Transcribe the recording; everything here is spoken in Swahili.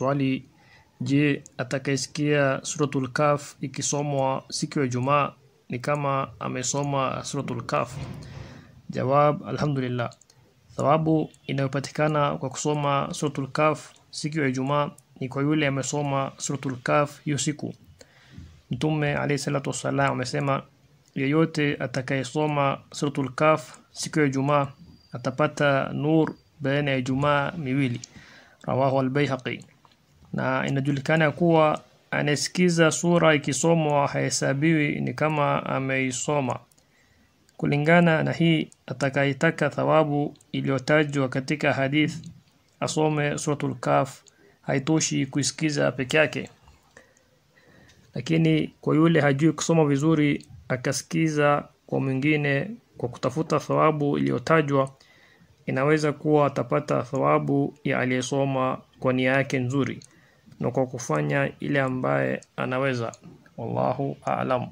Swali, je, atakayesikia suratul kaf ikisomwa siku ya jumaa ni kama amesoma suratul kaf Jawab, alhamdulillah. Thawabu inayopatikana kwa kusoma suratul kaf siku ya jumaa ni kwa yule amesoma suratul kaf hiyo siku. Mtume alayhi salatu wassalam amesema, yeyote atakayesoma suratul kaf siku ya jumaa atapata nur baina ya jumaa miwili. Rawahu albayhaqi na inajulikana kuwa anayesikiza sura ikisomwa hahesabiwi ni kama ameisoma kulingana na hii atakayetaka thawabu iliyotajwa katika hadith asome suratul kaf haitoshi kuisikiza peke yake lakini kwa yule hajui kusoma vizuri akasikiza kwa mwingine kwa kutafuta thawabu iliyotajwa inaweza kuwa atapata thawabu ya aliyesoma kwa nia yake nzuri na kwa kufanya ile ambaye anaweza wallahu a'lam